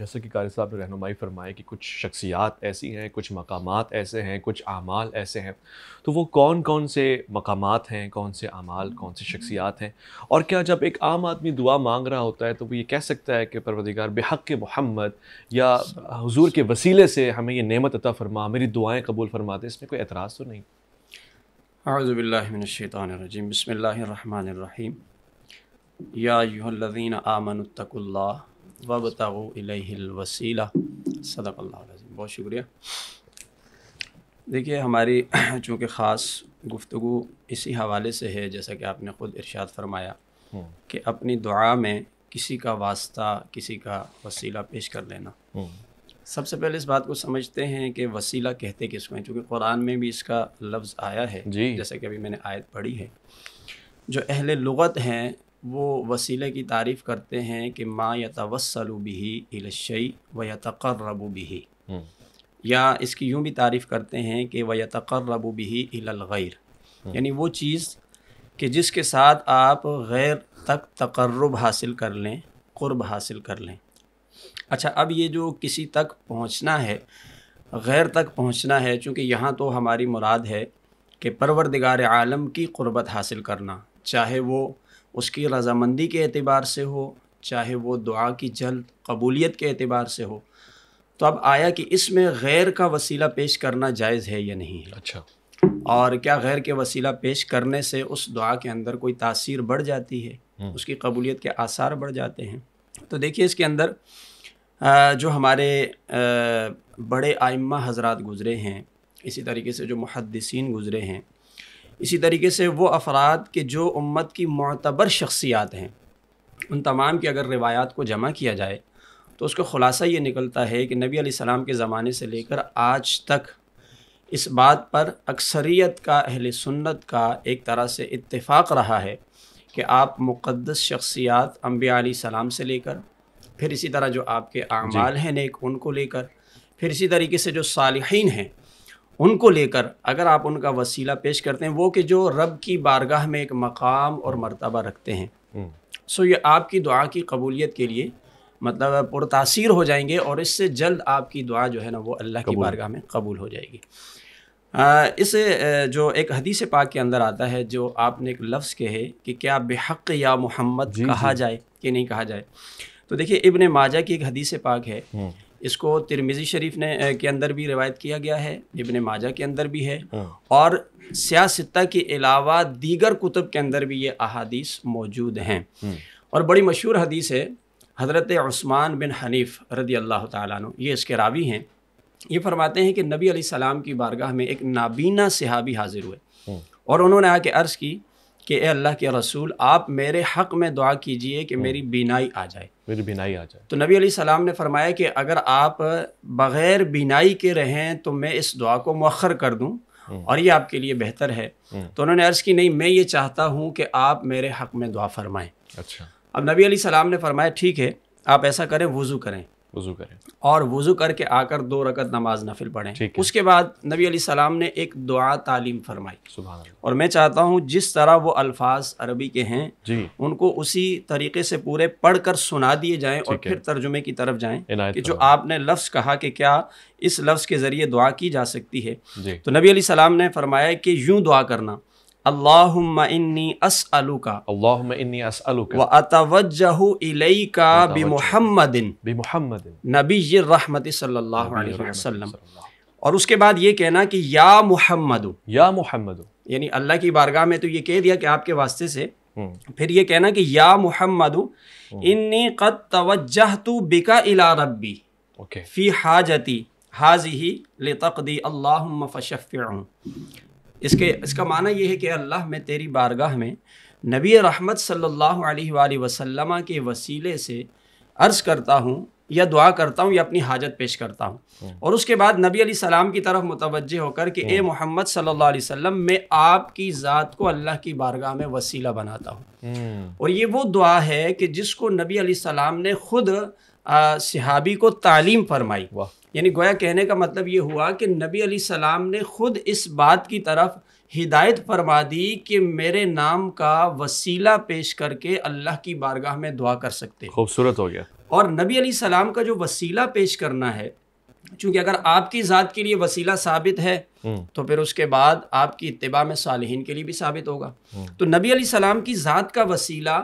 जैसे कि कारी साहब ने रहनुमाई फरमाए कि कुछ शख्सियात ऐसी हैं कुछ मकाम ऐसे हैं कुछ अमाल ऐसे हैं तो वो कौन कौन से मकाम हैं कौन से अमाल कौन सी शख्सियात हैं और क्या जब एक आम आदमी दुआ मांग रहा होता है तो वो ये कह सकता है कि परवदिगार बेहक के मोहम्मद या हजूर के वसीले से हमें ये नमत अता फरमा मेरी दुआएँ कबूल फरमा दें इसमें कोई एतराज़ तो नहीं बसमीम या यूहल्लिन आमनतकुल्ला वबतवसीला सदक बहुत शुक्रिया देखिए हमारी चूँकि ख़ास गुफ्तु इसी हवाले से है जैसा कि आपने ख़ुद इरशाद फरमाया कि अपनी दुआ में किसी का वास्ता किसी का वसीला पेश कर लेना सबसे पहले इस बात को समझते हैं कि वसीला कहते किसको हैं चूँकि कुरान में भी इसका लफ्ज़ आया है जैसा कि अभी मैंने आयत पढ़ी है जो अहल लगत हैं वो वसीले की तारीफ़ करते हैं कि माँ यतवसलु भी इलशई व यतकर्रबु भी हम्म। या इसकी यूँ भी तारीफ़ करते हैं कि व यतकर्रबु भी इलगैर हम्म। यानी वो चीज़ कि जिसके साथ आप गैर तक तकर्रब हासिल कर लें क़ुरब हासिल कर लें अच्छा अब ये जो किसी तक पहुँचना है गैर तक पहुँचना है चूँकि यहाँ तो हमारी मुराद है कि परवरदिगार आलम की क़ुरबत हासिल करना चाहे वो उसकी रजामंदी के अतबार से हो चाहे वो दुआ की जल्द कबूलियत के अतबार से हो तो अब आया कि इसमें गैर का वसीला पेश करना जायज़ है या नहीं है अच्छा और क्या गैर के वसीला पेश करने से उस दुआ के अंदर कोई तासीर बढ़ जाती है हम्म। उसकी कबूलियत के आसार बढ़ जाते हैं तो देखिए इसके अंदर जो हमारे बड़े आइम्मा हजरात गुज़रे हैं इसी तरीके से जो मुहदसिन गुज़रे हैं इसी तरीके से वो अफराद के जो उम्मत की मतबर शख्सियात हैं उन तमाम की अगर रिवायात को जमा किया जाए तो उसका ख़ुलासा ये निकलता है कि नबी सलाम के ज़माने से लेकर आज तक इस बात पर अक्सरियत का अहल सुन्नत का एक तरह से इतफ़ाक़ रहा है कि आप मुक़दस शख्सियात अम्बिया सलाम से लेकर फिर इसी तरह जो आपके अमाल हैं नेक उनको लेकर फिर इसी तरीके से जो सालहीन हैं उनको लेकर अगर आप उनका वसीला पेश करते हैं वो कि जो रब की बारगाह में एक मकाम और मरतबा रखते हैं सो हम्म। ये आपकी दुआ की कबूलियत के लिए मतलब पुरतासीर हो जाएंगे और इससे जल्द आपकी दुआ जो है ना वो अल्लाह की बारगाह में कबूल हो जाएगी इस जो एक हदीस पाक के अंदर आता है जो आपने एक लफ्ज़ कहे कि क्या बेहक या मोहम्मद कहा जाए कि नहीं कहा जाए तो देखिए इबन माजा की एक हदीस पाक है हम्म। इसको तिरमिज़ी शरीफ ने के अंदर भी रिवायत किया गया है इबन माजा के अंदर भी है हाँ। और सियासत्ता के अलावा दीगर कुतुब के अंदर भी ये अहादीस मौजूद हैं हम्म। और बड़ी मशहूर हदीस है हज़रत उस्मान बिन हनीफ़ रदी अल्लाह तु ये इसके रावी हैं ये फरमाते हैं कि नबी अली सलाम की बारगाह में एक नाबीना सिहाबी हाजिर हुए हम्म। और उन्होंने आके अर्ज़ की कि अल्लाह के रसूल आप मेरे हक़ में दुआ कीजिए कि हम्म। मेरी बीनाई आ जाए मेरी बिनाई आ जाए तो नबी अली सलाम ने फरमाया कि अगर आप बग़ैर बिनाई के रहें तो मैं इस दुआ को मौखर कर दूँ हम्म। और ये आपके लिए बेहतर है हम्म। तो उन्होंने अर्ज़ की नहीं मैं ये चाहता हूँ कि आप मेरे हक़ में दुआ फरमाएँ अच्छा अब नबी अली सलाम ने फरमाया ठीक है आप ऐसा करें वज़ू करें वजू करें और वज़ू करके आकर दो रकत नमाज नफिल पढ़ें उसके बाद नबी अली सलाम ने एक दुआ तालीम फरमाई सुबह और मैं चाहता हूँ जिस तरह वो अल्फाज अरबी के हैं जी उनको उसी तरीके से पूरे पढ़ कर सुना दिए जाए और फिर तर्जुमे की तरफ जाए कि जो आपने लफ्ज़ कहा कि क्या इस लफ्ज़ के ज़रिए दुआ की जा सकती है तो नबी सलाम ने फरमाया कि यूँ दुआ करना اللهم اني اسالك اللهم اني اسالك واتوجه اليك بمحمد بمحمد نبي الرحمه صلى الله عليه وسلم और उसके बाद ये कहना कि या मुहम्मद या मुहम्मद यानी अल्लाह की बारगाह में तो ये कह दिया कि आपके वास्ते से हम्म। फिर ये कहना कि या मुहम्मद इन्नी कद तवज्जह बिका इला रब्बी फी हाजती हाजी ही ले तकदी अल्लाह इसके इसका माना यह है कि अल्लाह मैं तेरी बारगाह में नबी रहमत सल्लल्लाहु अलैहि वसल्लम के वसीले से अर्ज़ करता हूँ या दुआ करता हूँ या अपनी हाजत पेश करता हूँ हम्म। और उसके बाद नबी अली सलाम की तरफ मुतवजह होकर के ए हम्म। मोहम्मद सल्लल्लाहु अलैहि वसल्लम मैं आपकी ज़ात को अल्लाह की बारगाह में वसीला बनाता हूँ हम्म। और ये वो दुआ है कि जिसको नबी अली सलाम ने ख़ुद सिहाबी को तालीम फरमाई यानी गोया कहने का मतलब ये हुआ कि नबी अली सलाम ने ख़ुद इस बात की तरफ हिदायत फरमा दी कि मेरे नाम का वसीला पेश करके अल्लाह की बारगाह में दुआ कर सकते खूबसूरत हो गया और नबी अली सलाम का जो वसीला पेश करना है चूँकि अगर आपकी ज़ात के लिए वसीला साबित है हम्म। तो फिर उसके बाद आपकी इतबा में सालहीन के लिए भी साबित होगा हम्म। तो नबी अली सलाम की ज़ात का वसीला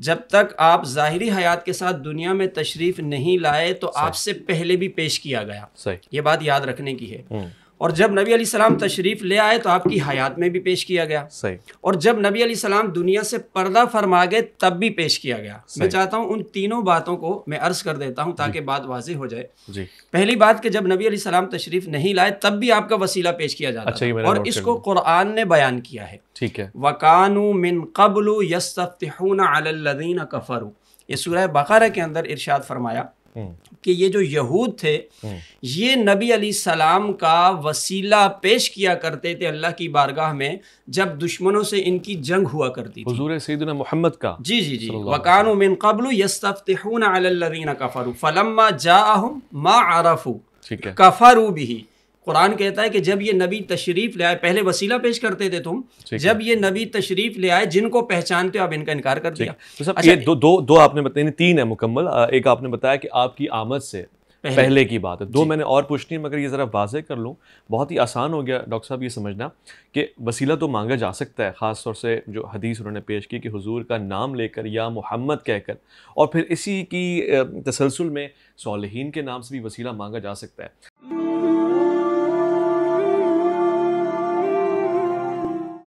जब तक आप ज़ाहरी हयात के साथ दुनिया में तशरीफ़ नहीं लाए तो आपसे पहले भी पेश किया गया ये बात याद रखने की है हम्म। और जब नबी अली सलाम तशरीफ़ ले आए तो आपकी हयात में भी पेश किया गया सही और जब नबी अली सलाम दुनिया से पर्दा फरमा गए तब भी पेश किया गया मैं चाहता हूँ उन तीनों बातों को मैं अर्ज़ कर देता हूँ ताकि बात वाजे हो जाए जी पहली बात कि जब नबी अली सलाम तशरीफ़ नहीं लाए तब भी आपका वसीला पेश किया जाता अच्छा, और इसको कुरान ने बयान किया है ठीक है वकानु मिन कबलू यसफ़्तून अलदीन कफ़रू ये सूरह बकरा के अंदर इरशाद फरमाया हम्म। कि ये जो यहूद थे हम्म। ये नबी अली सलाम का वसीला पेश किया करते थे अल्लाह की बारगाह में जब दुश्मनों से इनकी जंग हुआ करती थी मोहम्मद का जी जी जी वकान कबल यस्तफ़तून अलरीन फ़लम्मा जा मा आरफू कफ़ारू भी कुरान कहता है कि जब ये नबी तशरीफ़ ले आए पहले वसीला पेश करते थे तुम जब ये नबी तशरीफ़ ले आए जिनको पहचानते हो आप इनका इनकार कर दिया तो सब अच्छा, ये दो दो दो आपने बताया तीन है मुकम्मल एक आपने बताया कि आपकी आमद से पहले, पहले की बात है दो मैंने और पूछनी है मगर ये ज़रा वाजे कर लूँ बहुत ही आसान हो गया डॉक्टर साहब ये समझना कि वसीला तो मांगा जा सकता है ख़ास तौर से जो हदीस उन्होंने पेश की कि हुजूर का नाम लेकर या मोहम्मद कहकर और फिर इसी की तसलसल में सालहीन के नाम से भी वसीला मांगा जा सकता है